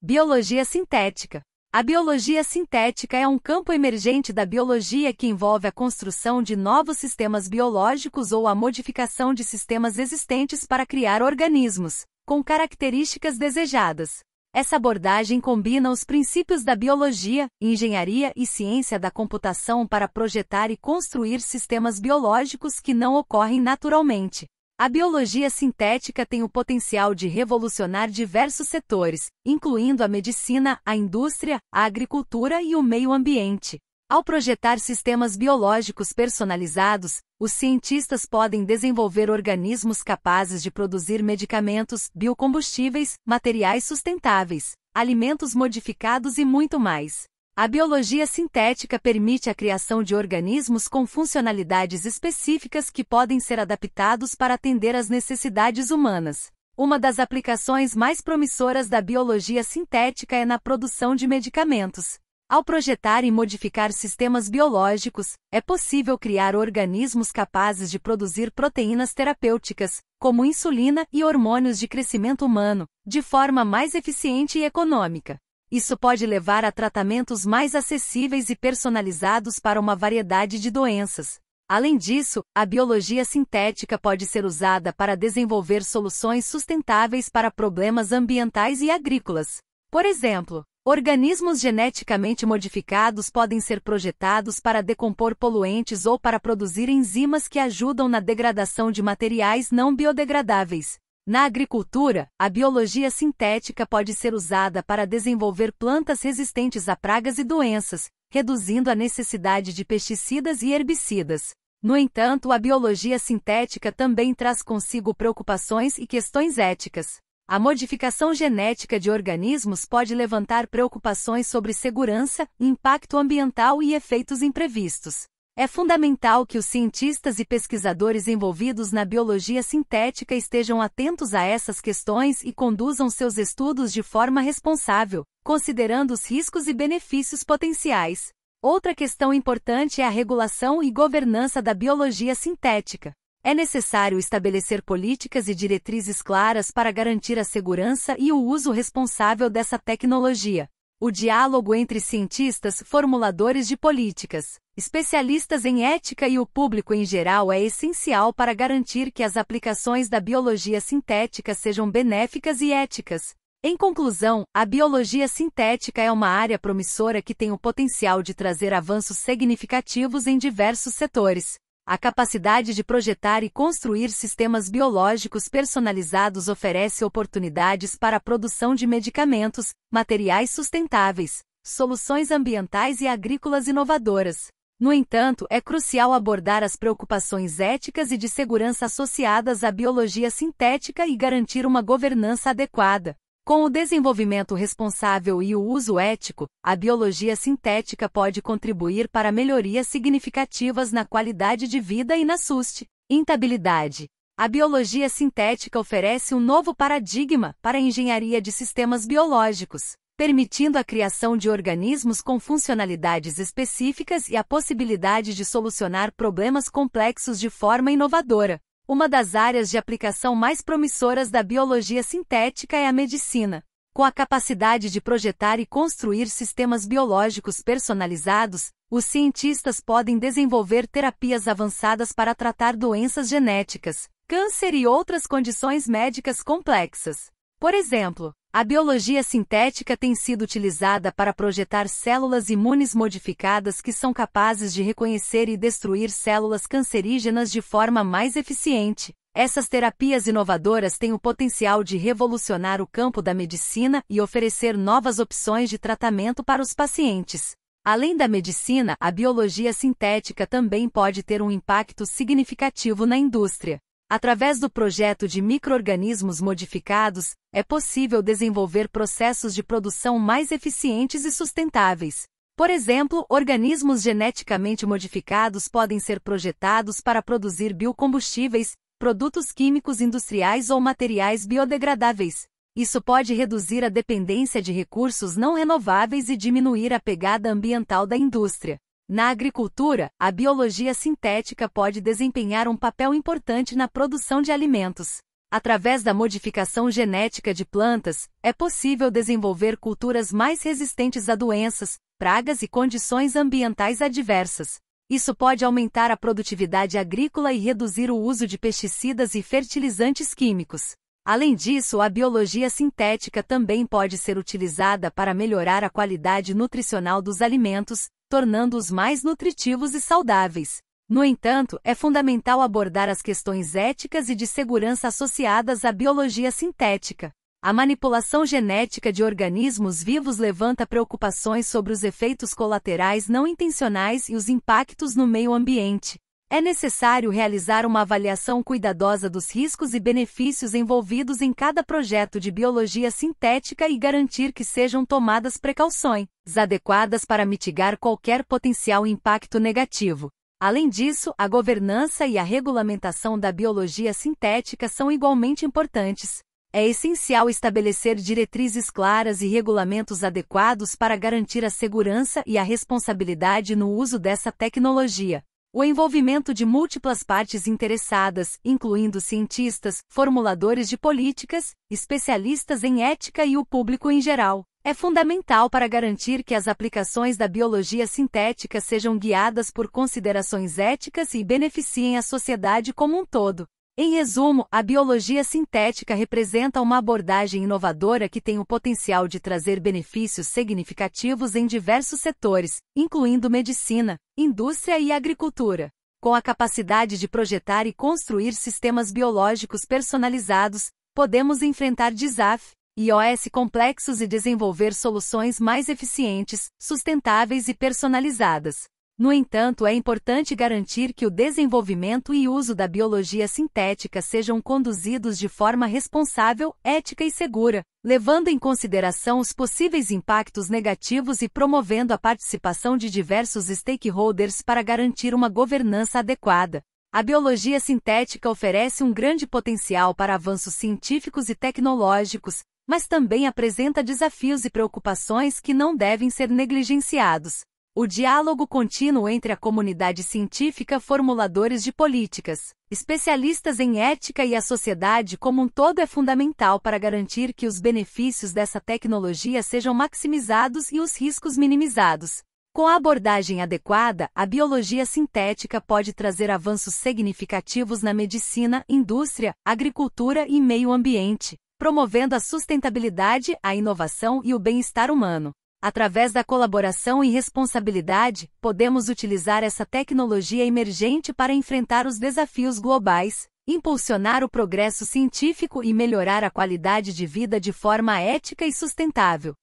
Biologia sintética. A biologia sintética é um campo emergente da biologia que envolve a construção de novos sistemas biológicos ou a modificação de sistemas existentes para criar organismos com características desejadas. Essa abordagem combina os princípios da biologia, engenharia e ciência da computação para projetar e construir sistemas biológicos que não ocorrem naturalmente. A biologia sintética tem o potencial de revolucionar diversos setores, incluindo a medicina, a indústria, a agricultura e o meio ambiente. Ao projetar sistemas biológicos personalizados, os cientistas podem desenvolver organismos capazes de produzir medicamentos, biocombustíveis, materiais sustentáveis, alimentos modificados e muito mais. A biologia sintética permite a criação de organismos com funcionalidades específicas que podem ser adaptados para atender às necessidades humanas. Uma das aplicações mais promissoras da biologia sintética é na produção de medicamentos. Ao projetar e modificar sistemas biológicos, é possível criar organismos capazes de produzir proteínas terapêuticas, como insulina e hormônios de crescimento humano, de forma mais eficiente e econômica. Isso pode levar a tratamentos mais acessíveis e personalizados para uma variedade de doenças. Além disso, a biologia sintética pode ser usada para desenvolver soluções sustentáveis para problemas ambientais e agrícolas. Por exemplo, organismos geneticamente modificados podem ser projetados para decompor poluentes ou para produzir enzimas que ajudam na degradação de materiais não biodegradáveis. Na agricultura, a biologia sintética pode ser usada para desenvolver plantas resistentes a pragas e doenças, reduzindo a necessidade de pesticidas e herbicidas. No entanto, a biologia sintética também traz consigo preocupações e questões éticas. A modificação genética de organismos pode levantar preocupações sobre segurança, impacto ambiental e efeitos imprevistos. É fundamental que os cientistas e pesquisadores envolvidos na biologia sintética estejam atentos a essas questões e conduzam seus estudos de forma responsável, considerando os riscos e benefícios potenciais. Outra questão importante é a regulação e governança da biologia sintética. É necessário estabelecer políticas e diretrizes claras para garantir a segurança e o uso responsável dessa tecnologia. O diálogo entre cientistas, formuladores de políticas, especialistas em ética e o público em geral é essencial para garantir que as aplicações da biologia sintética sejam benéficas e éticas. Em conclusão, a biologia sintética é uma área promissora que tem o potencial de trazer avanços significativos em diversos setores. A capacidade de projetar e construir sistemas biológicos personalizados oferece oportunidades para a produção de medicamentos, materiais sustentáveis, soluções ambientais e agrícolas inovadoras. No entanto, é crucial abordar as preocupações éticas e de segurança associadas à biologia sintética e garantir uma governança adequada. Com o desenvolvimento responsável e o uso ético, a biologia sintética pode contribuir para melhorias significativas na qualidade de vida e na sustentabilidade. A biologia sintética oferece um novo paradigma para a engenharia de sistemas biológicos permitindo a criação de organismos com funcionalidades específicas e a possibilidade de solucionar problemas complexos de forma inovadora. Uma das áreas de aplicação mais promissoras da biologia sintética é a medicina. Com a capacidade de projetar e construir sistemas biológicos personalizados, os cientistas podem desenvolver terapias avançadas para tratar doenças genéticas, câncer e outras condições médicas complexas. Por exemplo, a biologia sintética tem sido utilizada para projetar células imunes modificadas que são capazes de reconhecer e destruir células cancerígenas de forma mais eficiente. Essas terapias inovadoras têm o potencial de revolucionar o campo da medicina e oferecer novas opções de tratamento para os pacientes. Além da medicina, a biologia sintética também pode ter um impacto significativo na indústria. Através do projeto de microorganismos modificados, é possível desenvolver processos de produção mais eficientes e sustentáveis. Por exemplo, organismos geneticamente modificados podem ser projetados para produzir biocombustíveis, produtos químicos industriais ou materiais biodegradáveis. Isso pode reduzir a dependência de recursos não renováveis e diminuir a pegada ambiental da indústria. Na agricultura, a biologia sintética pode desempenhar um papel importante na produção de alimentos. Através da modificação genética de plantas, é possível desenvolver culturas mais resistentes a doenças, pragas e condições ambientais adversas. Isso pode aumentar a produtividade agrícola e reduzir o uso de pesticidas e fertilizantes químicos. Além disso, a biologia sintética também pode ser utilizada para melhorar a qualidade nutricional dos alimentos, tornando-os mais nutritivos e saudáveis. No entanto, é fundamental abordar as questões éticas e de segurança associadas à biologia sintética. A manipulação genética de organismos vivos levanta preocupações sobre os efeitos colaterais não intencionais e os impactos no meio ambiente. É necessário realizar uma avaliação cuidadosa dos riscos e benefícios envolvidos em cada projeto de biologia sintética e garantir que sejam tomadas precauções adequadas para mitigar qualquer potencial impacto negativo. Além disso, a governança e a regulamentação da biologia sintética são igualmente importantes. É essencial estabelecer diretrizes claras e regulamentos adequados para garantir a segurança e a responsabilidade no uso dessa tecnologia. O envolvimento de múltiplas partes interessadas, incluindo cientistas, formuladores de políticas, especialistas em ética e o público em geral, é fundamental para garantir que as aplicações da biologia sintética sejam guiadas por considerações éticas e beneficiem a sociedade como um todo. Em resumo, a biologia sintética representa uma abordagem inovadora que tem o potencial de trazer benefícios significativos em diversos setores, incluindo medicina, indústria e agricultura. Com a capacidade de projetar e construir sistemas biológicos personalizados, podemos enfrentar desafios OS complexos e desenvolver soluções mais eficientes, sustentáveis e personalizadas. No entanto, é importante garantir que o desenvolvimento e uso da biologia sintética sejam conduzidos de forma responsável, ética e segura, levando em consideração os possíveis impactos negativos e promovendo a participação de diversos stakeholders para garantir uma governança adequada. A biologia sintética oferece um grande potencial para avanços científicos e tecnológicos, mas também apresenta desafios e preocupações que não devem ser negligenciados. O diálogo contínuo entre a comunidade científica, formuladores de políticas, especialistas em ética e a sociedade como um todo é fundamental para garantir que os benefícios dessa tecnologia sejam maximizados e os riscos minimizados. Com a abordagem adequada, a biologia sintética pode trazer avanços significativos na medicina, indústria, agricultura e meio ambiente, promovendo a sustentabilidade, a inovação e o bem-estar humano. Através da colaboração e responsabilidade, podemos utilizar essa tecnologia emergente para enfrentar os desafios globais, impulsionar o progresso científico e melhorar a qualidade de vida de forma ética e sustentável.